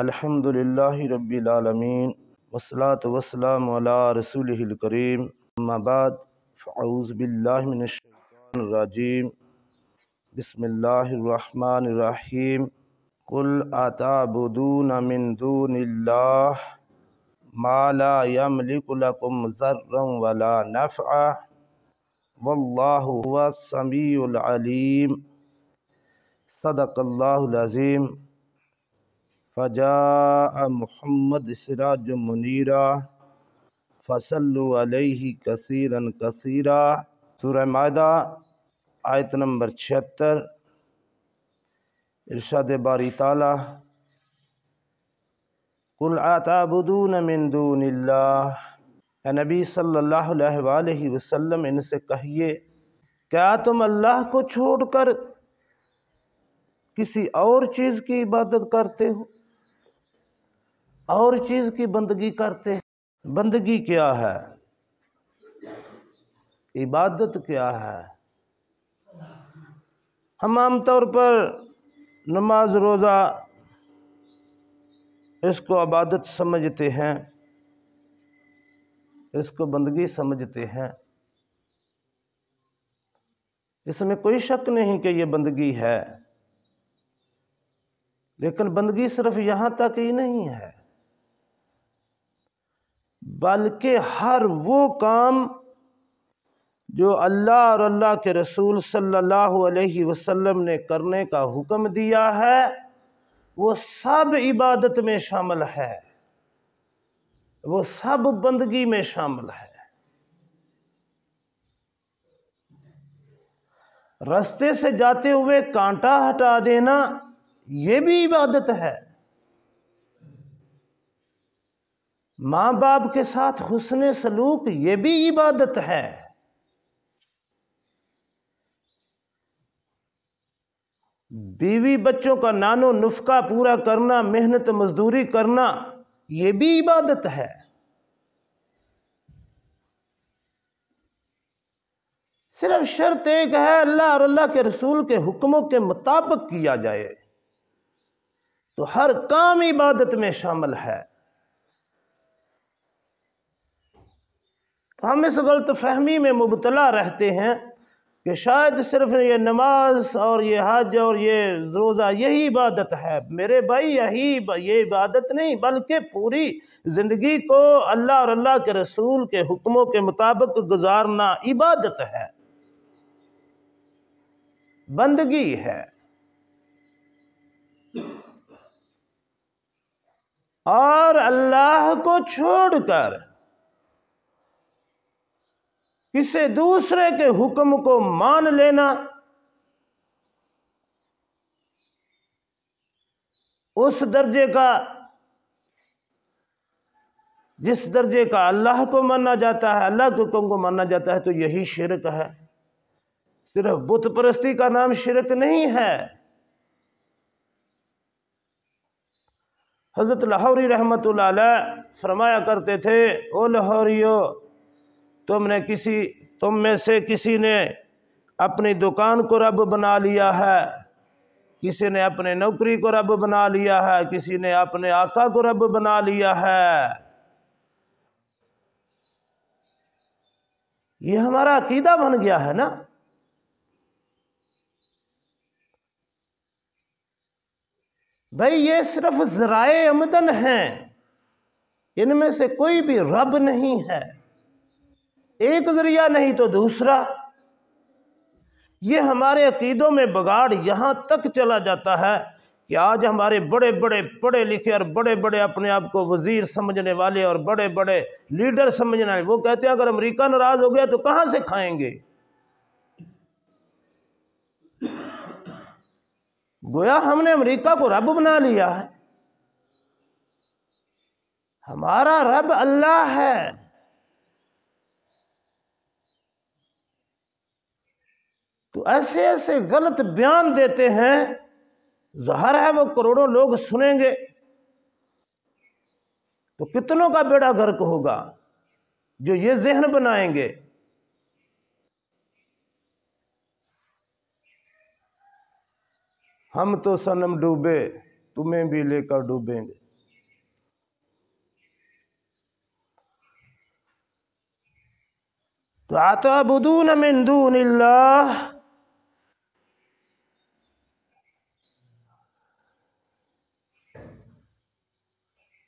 अल्हम्दुलिल्लाहि रब्बिल आलमीन वसलात वसलाम अला रसूलिल करीम अम्माबाद फ़ौज़ बिल्लामिनशैतानिर्रजीम बिस्मिल्लाहिर्रहमानिर्रहीम कुल अताबुदून मिन दूनिल्लाह मा ला यमलिकु लकुम ज़र्रन वला नफ़अ वल्लाहु हुवस समीउल अलीम सदक़ल्लाहुल अज़ीम फ़जा मुहम्मद सिराज मुनीरा फसल कसरा कसरा सूर मायदा आयत नंबर छिहत्तर इरशाद बारी ताला कुल आताबुदून मिंदून नबी सल्लल्लाहु अलैहि वसल्लम इनसे कहिए क्या तुम अल्लाह को छोड़कर किसी और चीज़ की इबादत करते हो और चीज़ की बंदगी करते हैं बंदगी क्या है इबादत क्या है हम आमतौर पर नमाज रोज़ा इसको इबादत समझते हैं इसको बंदगी समझते हैं इसमें कोई शक नहीं कि ये बंदगी है लेकिन बंदगी सिर्फ यहाँ तक ही नहीं है बल्कि हर वो काम जो अल्लाह और अल्लाह के रसूल सल्लल्लाहु अलैहि वसल्लम ने करने का हुक्म दिया है वो सब इबादत में शामिल है वो सब बंदगी में शामिल है रास्ते से जाते हुए कांटा हटा देना ये भी इबादत है माँ बाप के साथ हुसन सलूक ये भी इबादत है बीवी बच्चों का नानो नुस्खा पूरा करना मेहनत मजदूरी करना ये भी इबादत है सिर्फ शर्त एक है अल्लाह और अल्लाह के रसूल के हुक्मों के मुताबिक किया जाए तो हर काम इबादत में शामिल है तो हम इस गलत फहमी में मुबतला रहते हैं कि शायद सिर्फ ये नमाज और ये हज और ये रोज़ा यही इबादत है मेरे भाई यही ये इबादत नहीं बल्कि पूरी ज़िंदगी को अल्लाह और अल्लाह के रसूल के हुक्मों के मुताबिक गुजारना इबादत है बंदगी है और अल्लाह को छोड़कर किसी दूसरे के हुक्म को मान लेना उस दर्जे का जिस दर्जे का अल्लाह को माना जाता है अल्लाह के हुक्म को माना जाता है तो यही शिरक है सिर्फ बुत परस्ती का नाम शिरक नहीं है हज़रत लाहौरी रहमत फरमाया करते थे ओ लाहौरियो तुमने किसी तुम में से किसी ने अपनी दुकान को रब बना लिया है किसी ने अपने नौकरी को रब बना लिया है किसी ने अपने आका को रब बना लिया है ये हमारा अकीदा बन गया है ना भाई ये सिर्फ जराए आमदन हैं इनमें से कोई भी रब नहीं है एक ज़रिया नहीं तो दूसरा ये हमारे अकीदों में बगाड़ यहाँ तक चला जाता है कि आज हमारे बड़े बड़े पढ़े लिखे और बड़े बड़े अपने आप को वज़ीर समझने वाले और बड़े बड़े लीडर समझने वाले वो कहते हैं अगर अमेरिका नाराज़ हो गया तो कहाँ से खाएंगे गोया हमने अमेरिका को रब बना लिया है हमारा रब अल्लाह है ऐसे ऐसे गलत बयान देते हैं जहर है वो करोड़ों लोग सुनेंगे तो कितनों का बेड़ा गर्क होगा जो ये जहन बनाएंगे हम तो सनम डूबे तुम्हें भी लेकर डूबेंगे तो आता बुदून मिंदून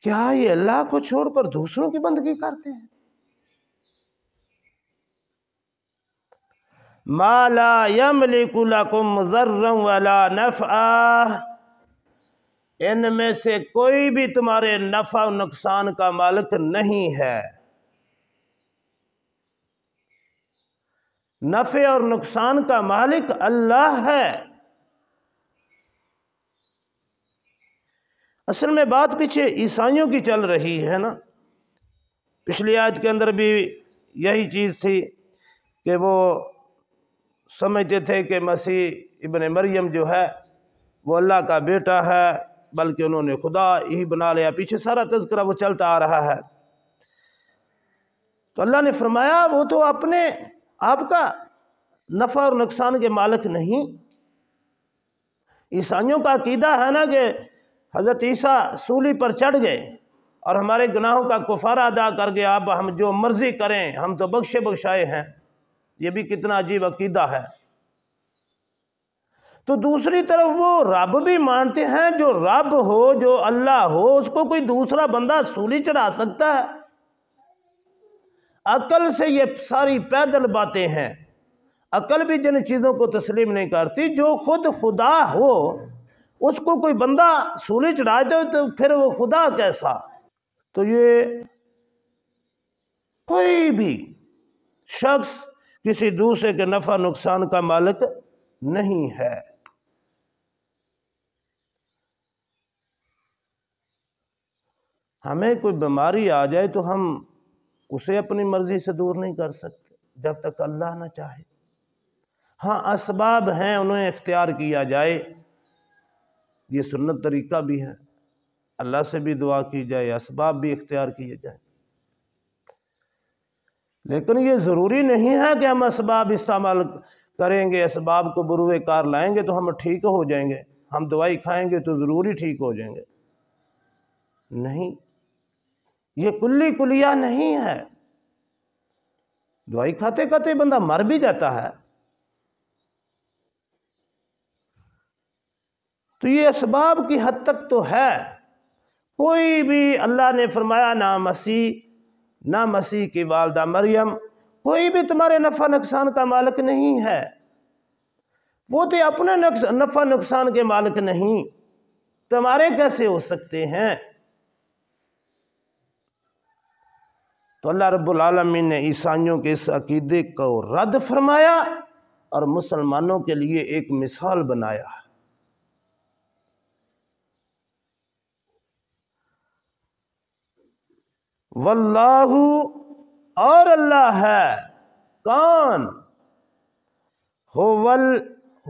क्या ये अल्लाह को छोड़कर दूसरों की बंदगी करते हैं माला यमलिकुलकुम जर्रम वाला नफ़ा इनमें से कोई भी तुम्हारे नफ़ा नुकसान का मालिक नहीं है नफ़े और नुकसान का मालिक अल्लाह है असल में बात पीछे ईसाइयों की चल रही है ना पिछली आयत के अंदर भी यही चीज़ थी कि वो समझते थे कि मसीह इबन मरियम जो है वो अल्लाह का बेटा है बल्कि उन्होंने खुदा ही बना लिया पीछे सारा तस्करा वो चलता आ रहा है तो अल्लाह ने फरमाया वो तो अपने आपका नफ़ा और नुकसान के मालिक नहीं ईसाइयों का अकीदा है ना कि हज़रत ईसा सूली पर चढ़ गए और हमारे गुनाहों का कुफारा अदा करके आप हम जो मर्ज़ी करें हम तो बख्शे बख्शाए हैं ये भी कितना अजीब अकीदा है तो दूसरी तरफ वो रब भी मानते हैं जो रब हो जो अल्लाह हो उसको कोई दूसरा बंदा सूली चढ़ा सकता है अकल से ये सारी पैदल बातें हैं अकल भी जिन चीज़ों को तस्लीम नहीं करती जो खुद खुदा हो उसको कोई बंदा सूली चढ़ा दे तो फिर वो खुदा कैसा तो ये कोई भी शख्स किसी दूसरे के नफ़ा नुकसान का मालिक नहीं है हमें कोई बीमारी आ जाए तो हम उसे अपनी मर्ज़ी से दूर नहीं कर सकते जब तक अल्लाह ना चाहे हाँ इसबाब हैं उन्हें इख्तियार किया जाए ये सुन्नत तरीका भी है अल्लाह से भी दुआ की जाए इसबाब भी इख्तियार किए जाए लेकिन ये ज़रूरी नहीं है कि हम इसबाब इस्तेमाल करेंगे इसबाब को बुरुए कार लाएंगे तो हम ठीक हो जाएंगे हम दवाई खाएंगे तो ज़रूरी ठीक हो जाएंगे नहीं ये कुल्ली कुलिया नहीं है दवाई खाते खाते बंदा मर भी जाता है तो ये इसबाब की हद तक तो है कोई भी अल्लाह ने फरमाया ना मसीह ना मसीह की वालदा मरियम कोई भी तुम्हारे नफ़ा नुकसान का मालिक नहीं है वो तो अपने नफ़ा नुकसान के मालिक नहीं तुम्हारे कैसे हो सकते हैं तो अल्लाह रबालमी ने ईसाइयों के इस अकीदे को रद्द फरमाया और मुसलमानों के लिए एक मिसाल बनाया वल्लाहु और अल्लाह है कौन होवल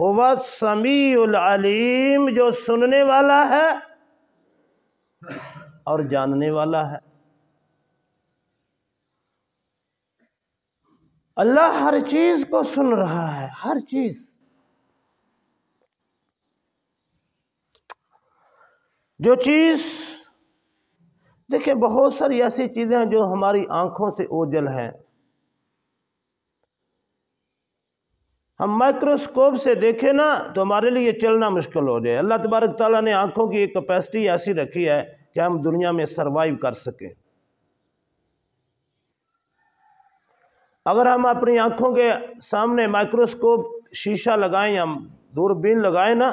होवत समीउल अलीम जो सुनने वाला है और जानने वाला है अल्लाह हर चीज को सुन रहा है हर चीज जो चीज़ देखिए बहुत सारी ऐसी चीज़ें हैं जो हमारी आंखों से ओझल हैं हम माइक्रोस्कोप से देखें ना तो हमारे लिए चलना मुश्किल हो जाए अल्लाह तबारक तला ने आंखों की एक कैपेसिटी ऐसी रखी है कि हम दुनिया में सरवाइव कर सकें अगर हम अपनी आंखों के सामने माइक्रोस्कोप शीशा लगाएं या दूरबीन लगाएं ना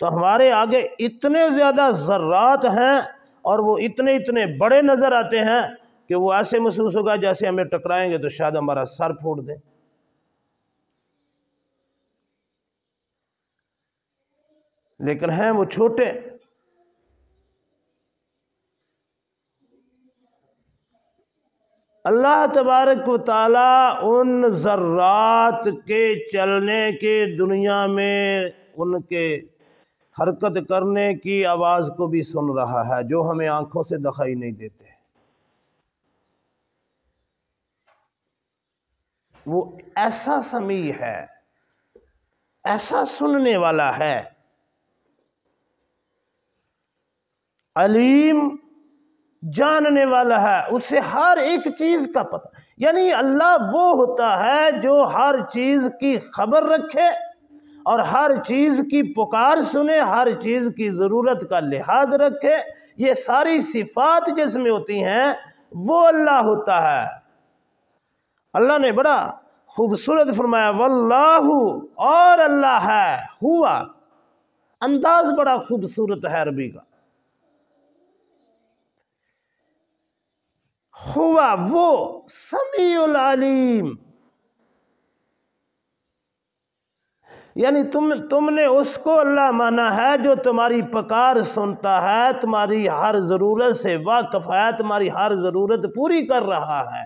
तो हमारे आगे इतने ज़्यादा ज़र्रात हैं और वो इतने इतने बड़े नज़र आते हैं कि वो ऐसे महसूस होगा जैसे हमें टकराएंगे तो शायद हमारा सर फोड़ दें लेकिन हैं वो छोटे अल्लाह तबारक ताली उन ज़र्रात के चलने के दुनिया में उनके हरकत करने की आवाज़ को भी सुन रहा है जो हमें आंखों से दिखाई नहीं देते वो ऐसा समी है ऐसा सुनने वाला है अलीम जानने वाला है उसे हर एक चीज का पता यानी अल्लाह वो होता है जो हर चीज की खबर रखे और हर चीज़ की पुकार सुने हर चीज़ की ज़रूरत का लिहाज रखे ये सारी सिफात जिसमें होती हैं वो अल्लाह होता है अल्लाह ने बड़ा खूबसूरत फरमाया वल्लाहु और अल्लाह है हुआ अंदाज बड़ा खूबसूरत है अरबी का हुआ वो समीम यानी तुम तुमने उसको अल्लाह माना है जो तुम्हारी पकार सुनता है तुम्हारी हर ज़रूरत से वाकफ है तुम्हारी हर ज़रूरत पूरी कर रहा है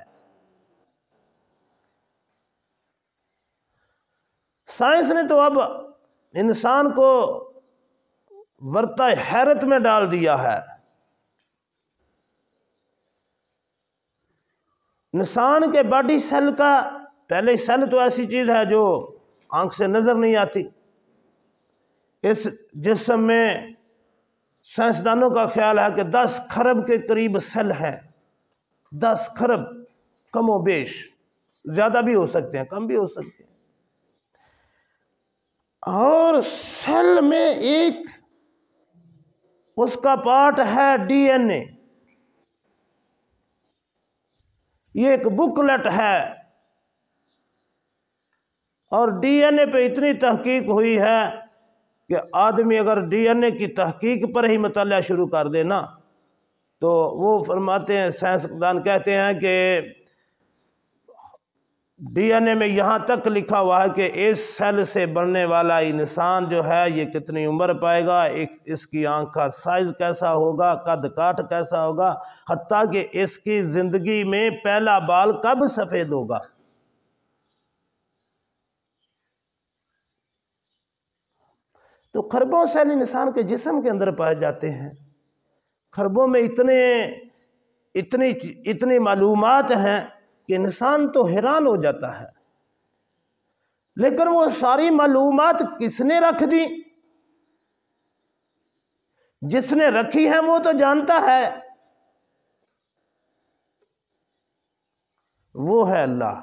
साइंस ने तो अब इंसान को वर्ता हैरत में डाल दिया है इंसान के बॉडी सेल का पहले सेल तो ऐसी चीज़ है जो आंख से नज़र नहीं आती इस जिसम में साइंसदानों का ख्याल है कि 10 खरब के करीब सेल है 10 खरब कमो बेश ज़्यादा भी हो सकते हैं कम भी हो सकते हैं और सेल में एक उसका पार्ट है डीएनए ये एक बुकलेट है और डीएनए पे इतनी तहकीक हुई है कि आदमी अगर डीएनए की तहकीक पर ही मतलब शुरू कर देना तो वो फरमाते हैं साइंसदान कहते हैं कि डीएनए में यहाँ तक लिखा हुआ है कि इस सेल से बनने वाला इंसान जो है ये कितनी उम्र पाएगा एक इसकी आँख का साइज़ कैसा होगा कद काठ कैसा होगा हती कि इसकी ज़िंदगी में पहला बाल कब सफ़ेद होगा तो खरबों सेल इंसान के जिसम के अंदर पाए जाते हैं खरबों में इतने इतनी इतनी मालूम हैं कि इंसान तो हैरान हो जाता है लेकिन वो सारी मालूम किसने रख दी जिसने रखी है वो तो जानता है वो है अल्लाह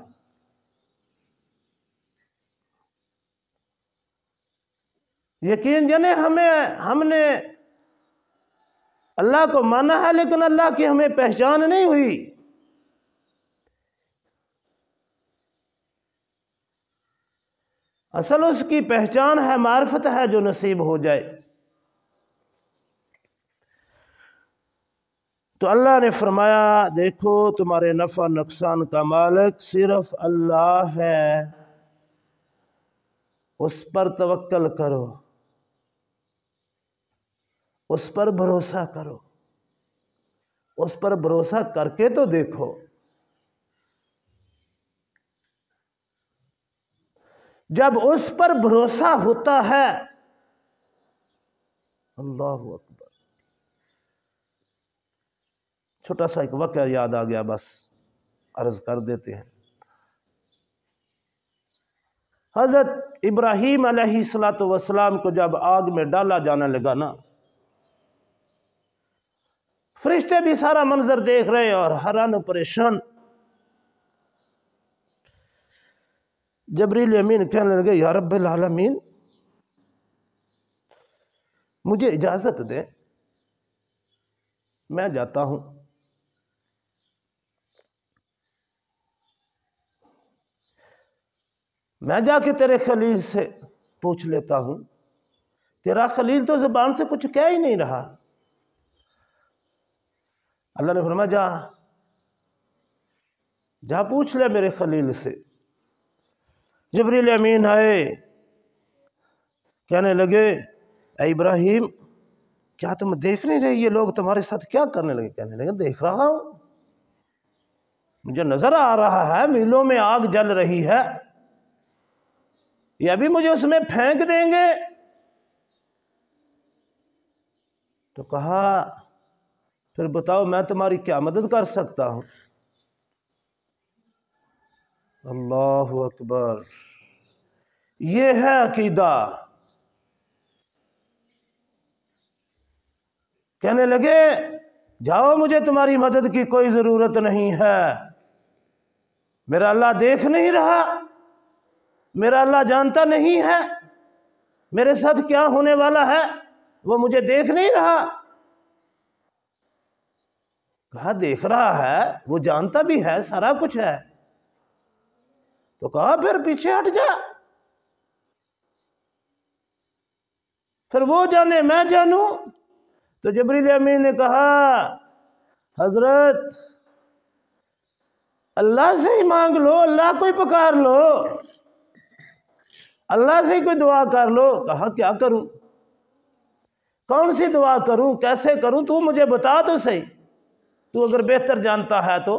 यकीन जने हमें हमने अल्लाह को माना है लेकिन अल्लाह की हमें पहचान नहीं हुई असल उसकी पहचान है मार्फत है जो नसीब हो जाए तो अल्लाह ने फरमाया देखो तुम्हारे नफ़ा नुकसान का मालिक सिर्फ अल्लाह है उस पर तवक्ल करो उस पर भरोसा करो उस पर भरोसा करके तो देखो जब उस पर भरोसा होता है अल्लाह अकबर छोटा सा एक वक्त याद आ गया बस अर्ज कर देते हैं हज़रत इब्राहिम सलात वसलाम को जब आग में डाला जाने लगा ना फरिश्ते भी सारा मंजर देख रहे हैं और हरान परेशान जबरील अमीन कहने लगे या रब्बल आलमीन मुझे इजाज़त दे मैं जाता हूं मैं जाके तेरे खलील से पूछ लेता हूं तेरा खलील तो ज़बान से कुछ कह ही नहीं रहा अल्लाह ने फरमा जा जा पूछ ले मेरे खलील से जबरील अमीन आए कहने लगे इब्राहिम क्या तुम देख नहीं रहे ये लोग तुम्हारे साथ क्या करने लगे कहने लगे देख रहा हूँ मुझे नज़र आ रहा है मिलों में आग जल रही है ये अभी मुझे उसमें फेंक देंगे तो कहा फिर बताओ मैं तुम्हारी क्या मदद कर सकता हूँ अल्लाह अकबर ये है अकीदा कहने लगे जाओ मुझे तुम्हारी मदद की कोई ज़रूरत नहीं है मेरा अल्लाह देख नहीं रहा मेरा अल्लाह जानता नहीं है मेरे साथ क्या होने वाला है वो मुझे देख नहीं रहा कहा देख रहा है वो जानता भी है सारा कुछ है तो कहा फिर पीछे हट जा फिर वो जाने मैं जानू तो जबरील अमीन ने कहा हजरत अल्लाह से ही मांग लो अल्लाह को ही पुकार लो अल्लाह से ही कोई दुआ कर लो कहा क्या करूं कौन सी दुआ करूं कैसे करूं तू मुझे बता तो सही तू अगर बेहतर जानता है तो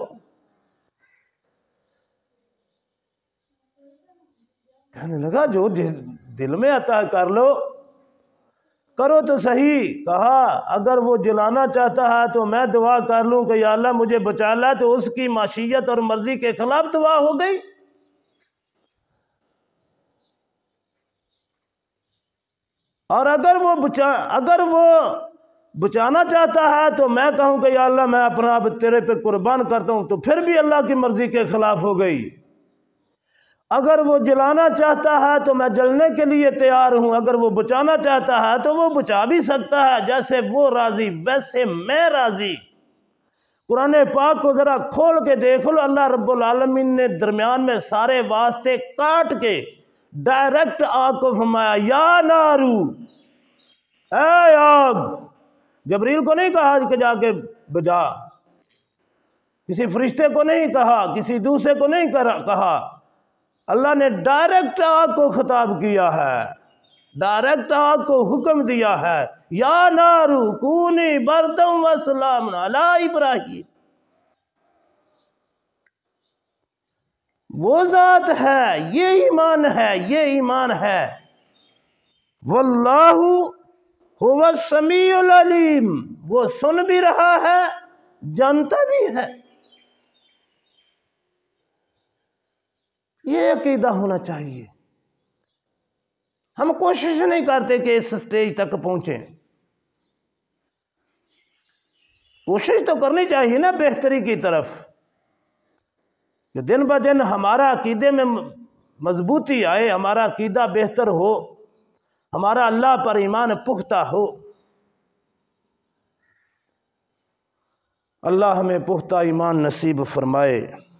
कहने लगा जो दिल में आता है कर लो करो तो सही कहा अगर वो जलाना चाहता है तो मैं दुआ कर लूं कि अल्लाह मुझे बचा ला तो उसकी माशियत और मर्जी के खिलाफ दुआ हो गई और अगर वो बचा अगर वो बचाना चाहता है तो मैं कहूँ कि या अल्लाह मैं अपना आप तेरे पे कुर्बान करता हूँ तो फिर भी अल्लाह की मर्ज़ी के ख़िलाफ़ हो गई अगर वो जलाना चाहता है तो मैं जलने के लिए तैयार हूँ अगर वो बचाना चाहता है तो वो बचा भी सकता है जैसे वो राज़ी वैसे मैं राज़ी कुरान पाक को ज़रा खोल के देख लो अल्लाह रब्लमिन ने दरमियान में सारे वास्ते काट के डायरेक्ट आग को फरमाया या नारू आग जबरील को नहीं कहा कि जाके बजा किसी फरिश्ते को नहीं कहा किसी दूसरे को नहीं कहा अल्लाह ने डायरेक्ट आपको खिताब किया है डायरेक्ट आपको हुक्म दिया है या नारू कूनी बरदम वसलाम अला इब्राहिम वो ज़ात है ये ईमान है ये ईमान है वल्लाहू हुआ समीम वो सुन भी रहा है जानता भी है ये अकीदा होना चाहिए हम कोशिश नहीं करते कि इस स्टेज तक पहुंचे कोशिश तो करनी चाहिए ना बेहतरी की तरफ कि दिन ब दिन हमारा अकीदे में मजबूती आए हमारा अकीदा बेहतर हो हमारा अल्लाह पर ईमान पुख्ता हो अल्लाह हमें पुख्ता ईमान नसीब फरमाए